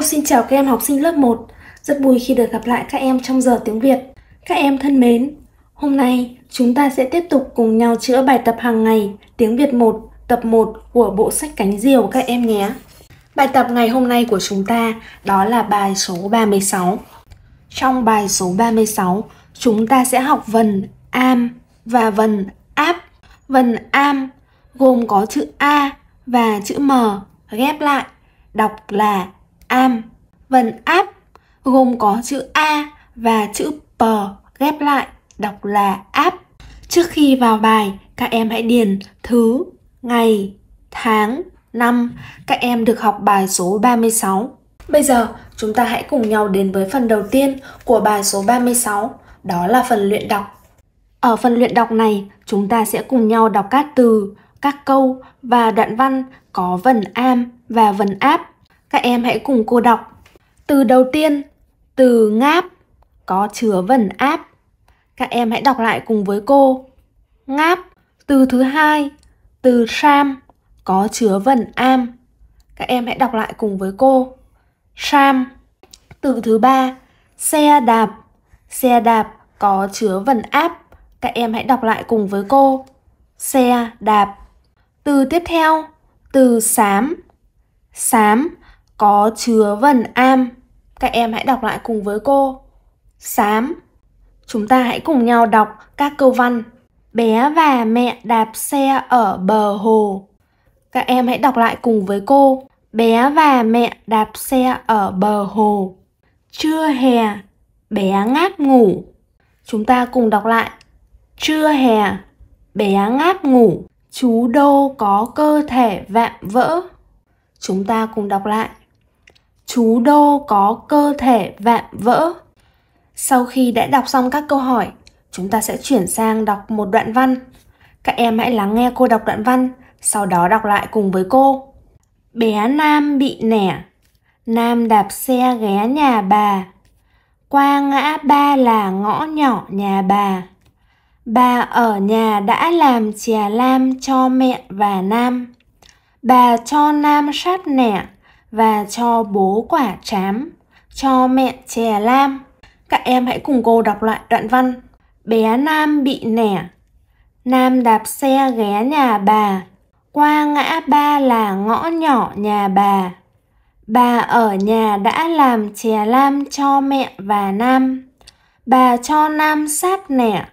Cô xin chào các em học sinh lớp 1. Rất vui khi được gặp lại các em trong giờ tiếng Việt. Các em thân mến, hôm nay chúng ta sẽ tiếp tục cùng nhau chữa bài tập hàng ngày tiếng Việt 1 tập 1 của bộ sách Cánh Diều các em nhé. Bài tập ngày hôm nay của chúng ta đó là bài số 36. Trong bài số 36, chúng ta sẽ học vần am và vần áp. Vần am gồm có chữ A và chữ M ghép lại, đọc là am. Vần áp gồm có chữ A và chữ P ghép lại đọc là áp. Trước khi vào bài, các em hãy điền thứ, ngày, tháng, năm. Các em được học bài số 36. Bây giờ, chúng ta hãy cùng nhau đến với phần đầu tiên của bài số 36, đó là phần luyện đọc. Ở phần luyện đọc này, chúng ta sẽ cùng nhau đọc các từ, các câu và đoạn văn có vần am và vần áp các em hãy cùng cô đọc. Từ đầu tiên, từ ngáp có chứa vần áp. Các em hãy đọc lại cùng với cô. Ngáp, từ thứ hai, từ sam có chứa vần am. Các em hãy đọc lại cùng với cô. Sam, từ thứ ba, xe đạp. Xe đạp có chứa vần áp. Các em hãy đọc lại cùng với cô. Xe đạp. Từ tiếp theo, từ xám. Xám có chứa vần am. Các em hãy đọc lại cùng với cô. Xám. Chúng ta hãy cùng nhau đọc các câu văn. Bé và mẹ đạp xe ở bờ hồ. Các em hãy đọc lại cùng với cô. Bé và mẹ đạp xe ở bờ hồ. Trưa hè, bé ngáp ngủ. Chúng ta cùng đọc lại. Trưa hè, bé ngáp ngủ. Chú Đô có cơ thể vạm vỡ. Chúng ta cùng đọc lại chú đô có cơ thể vạm vỡ sau khi đã đọc xong các câu hỏi chúng ta sẽ chuyển sang đọc một đoạn văn các em hãy lắng nghe cô đọc đoạn văn sau đó đọc lại cùng với cô bé nam bị nẻ nam đạp xe ghé nhà bà qua ngã ba là ngõ nhỏ nhà bà bà ở nhà đã làm chè lam cho mẹ và nam bà cho nam sát nẻ và cho bố quả chám, cho mẹ chè lam. Các em hãy cùng cô đọc lại đoạn văn. Bé Nam bị nẻ. Nam đạp xe ghé nhà bà. Qua ngã ba là ngõ nhỏ nhà bà. Bà ở nhà đã làm chè lam cho mẹ và Nam. Bà cho Nam sáp nẻ.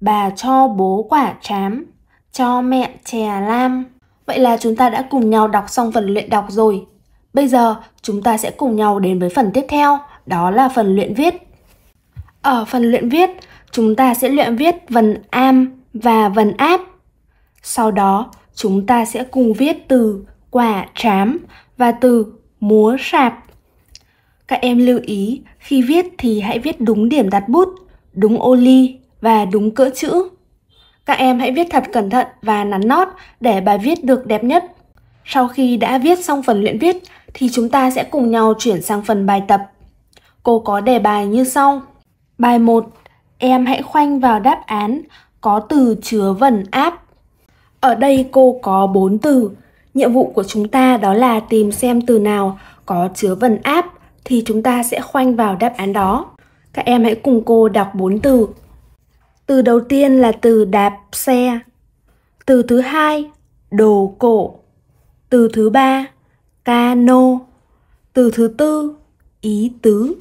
Bà cho bố quả chám, Cho mẹ chè lam. Vậy là chúng ta đã cùng nhau đọc xong phần luyện đọc rồi. Bây giờ chúng ta sẽ cùng nhau đến với phần tiếp theo, đó là phần luyện viết. Ở phần luyện viết, chúng ta sẽ luyện viết vần am và vần áp. Sau đó, chúng ta sẽ cùng viết từ quả trám và từ múa sạp. Các em lưu ý khi viết thì hãy viết đúng điểm đặt bút, đúng ô ly và đúng cỡ chữ. Các em hãy viết thật cẩn thận và nắn nót để bài viết được đẹp nhất. Sau khi đã viết xong phần luyện viết, thì chúng ta sẽ cùng nhau chuyển sang phần bài tập. Cô có đề bài như sau. Bài 1. Em hãy khoanh vào đáp án có từ chứa vần áp. Ở đây cô có 4 từ. Nhiệm vụ của chúng ta đó là tìm xem từ nào có chứa vần áp thì chúng ta sẽ khoanh vào đáp án đó. Các em hãy cùng cô đọc 4 từ. Từ đầu tiên là từ đạp xe. Từ thứ hai, đồ cổ. Từ thứ ba, cano. Từ thứ tư, ý tứ.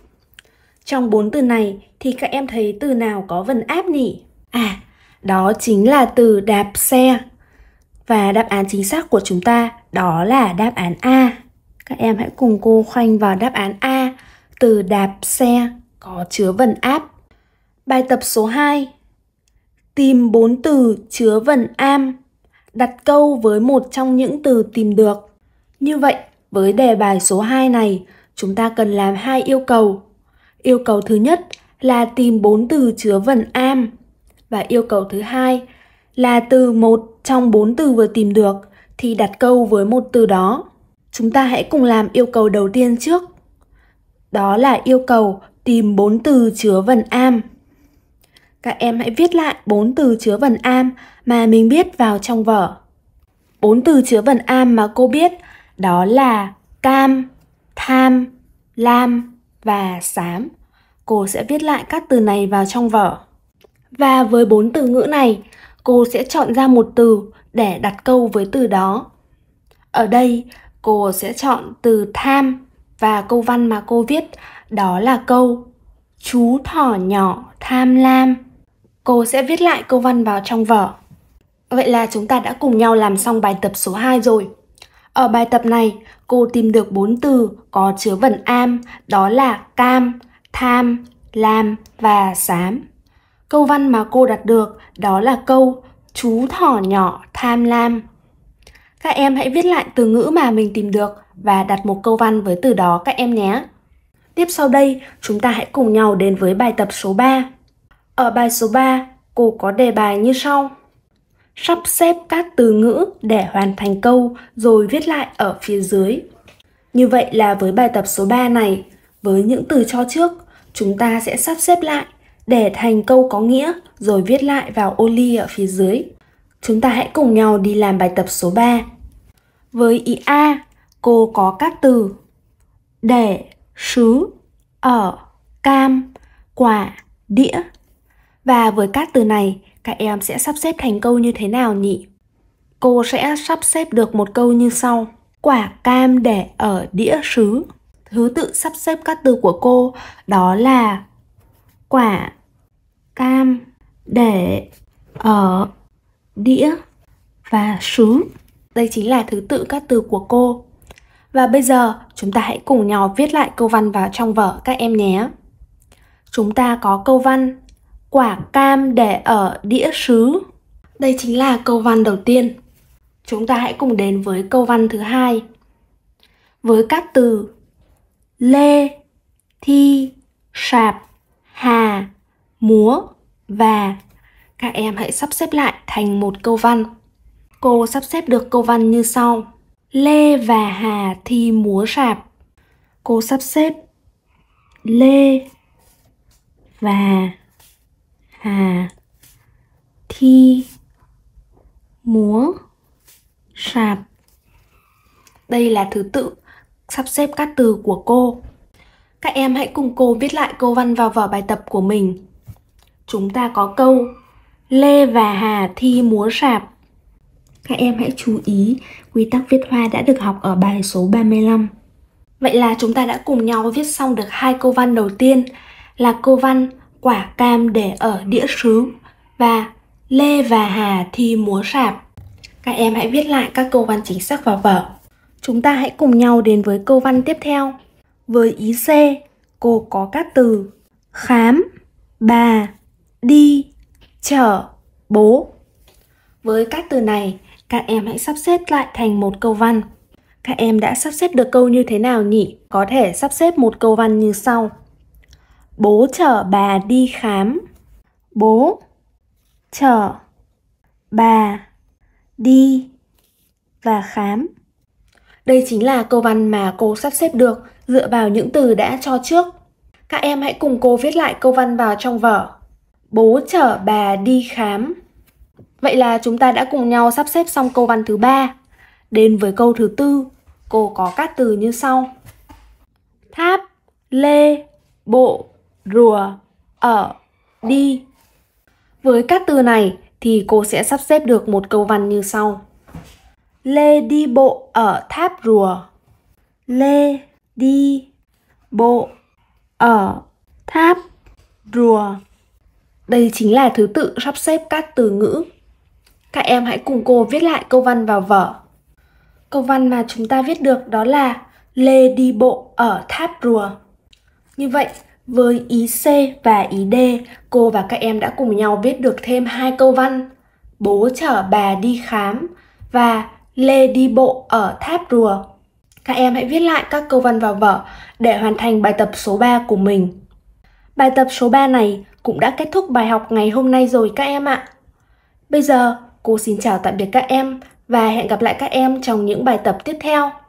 Trong bốn từ này thì các em thấy từ nào có vần áp nhỉ? À, đó chính là từ đạp xe. Và đáp án chính xác của chúng ta đó là đáp án A. Các em hãy cùng cô khoanh vào đáp án A, từ đạp xe có chứa vần áp. Bài tập số 2. Tìm bốn từ chứa vần am, đặt câu với một trong những từ tìm được. Như vậy, với đề bài số 2 này, chúng ta cần làm hai yêu cầu. Yêu cầu thứ nhất là tìm 4 từ chứa vần am và yêu cầu thứ hai là từ một trong 4 từ vừa tìm được thì đặt câu với một từ đó. Chúng ta hãy cùng làm yêu cầu đầu tiên trước. Đó là yêu cầu tìm 4 từ chứa vần am. Các em hãy viết lại 4 từ chứa vần am mà mình biết vào trong vở. 4 từ chứa vần am mà cô biết đó là cam, tham, lam và xám. Cô sẽ viết lại các từ này vào trong vở. Và với bốn từ ngữ này, cô sẽ chọn ra một từ để đặt câu với từ đó. Ở đây, cô sẽ chọn từ tham và câu văn mà cô viết đó là câu Chú thỏ nhỏ tham lam. Cô sẽ viết lại câu văn vào trong vở. Vậy là chúng ta đã cùng nhau làm xong bài tập số 2 rồi. Ở bài tập này, cô tìm được 4 từ có chứa vần am, đó là cam, tham, lam và xám. Câu văn mà cô đặt được đó là câu chú thỏ nhỏ tham lam. Các em hãy viết lại từ ngữ mà mình tìm được và đặt một câu văn với từ đó các em nhé. Tiếp sau đây, chúng ta hãy cùng nhau đến với bài tập số 3. Ở bài số 3, cô có đề bài như sau sắp xếp các từ ngữ để hoàn thành câu rồi viết lại ở phía dưới. Như vậy là với bài tập số 3 này, với những từ cho trước, chúng ta sẽ sắp xếp lại để thành câu có nghĩa rồi viết lại vào ô ly ở phía dưới. Chúng ta hãy cùng nhau đi làm bài tập số 3. Với ý A, cô có các từ để, sứ, ở, cam, quả, đĩa. Và với các từ này, các em sẽ sắp xếp thành câu như thế nào nhỉ? Cô sẽ sắp xếp được một câu như sau. Quả cam để ở đĩa sứ. Thứ tự sắp xếp các từ của cô đó là quả cam để ở đĩa và sứ. Đây chính là thứ tự các từ của cô. Và bây giờ chúng ta hãy cùng nhau viết lại câu văn vào trong vở các em nhé. Chúng ta có câu văn quả cam để ở đĩa sứ. Đây chính là câu văn đầu tiên. Chúng ta hãy cùng đến với câu văn thứ hai. Với các từ lê, thi, sạp, hà, múa và các em hãy sắp xếp lại thành một câu văn. Cô sắp xếp được câu văn như sau. Lê và Hà thi múa sạp. Cô sắp xếp Lê và hà thi múa sạp đây là thứ tự sắp xếp các từ của cô các em hãy cùng cô viết lại câu văn vào vở bài tập của mình chúng ta có câu lê và hà thi múa sạp các em hãy chú ý quy tắc viết hoa đã được học ở bài số 35. Vậy là chúng ta đã cùng nhau viết xong được hai câu văn đầu tiên là câu văn quả cam để ở đĩa sứ và Lê và Hà thi múa sạp. Các em hãy viết lại các câu văn chính xác vào vở. Chúng ta hãy cùng nhau đến với câu văn tiếp theo. Với ý C, cô có các từ khám, bà, đi, chở, bố. Với các từ này, các em hãy sắp xếp lại thành một câu văn. Các em đã sắp xếp được câu như thế nào nhỉ? Có thể sắp xếp một câu văn như sau. Bố chở bà đi khám. Bố chở bà đi và khám. Đây chính là câu văn mà cô sắp xếp được dựa vào những từ đã cho trước. Các em hãy cùng cô viết lại câu văn vào trong vở. Bố chở bà đi khám. Vậy là chúng ta đã cùng nhau sắp xếp xong câu văn thứ ba. Đến với câu thứ tư, cô có các từ như sau. Tháp, lê, bộ, rùa, ở, đi. Với các từ này thì cô sẽ sắp xếp được một câu văn như sau. Lê đi bộ ở tháp rùa. Lê đi bộ ở tháp rùa. Đây chính là thứ tự sắp xếp các từ ngữ. Các em hãy cùng cô viết lại câu văn vào vở. Câu văn mà chúng ta viết được đó là Lê đi bộ ở tháp rùa. Như vậy, với ý C và ý D, cô và các em đã cùng nhau viết được thêm hai câu văn Bố chở bà đi khám và Lê đi bộ ở tháp rùa. Các em hãy viết lại các câu văn vào vở để hoàn thành bài tập số 3 của mình. Bài tập số 3 này cũng đã kết thúc bài học ngày hôm nay rồi các em ạ. Bây giờ, cô xin chào tạm biệt các em và hẹn gặp lại các em trong những bài tập tiếp theo.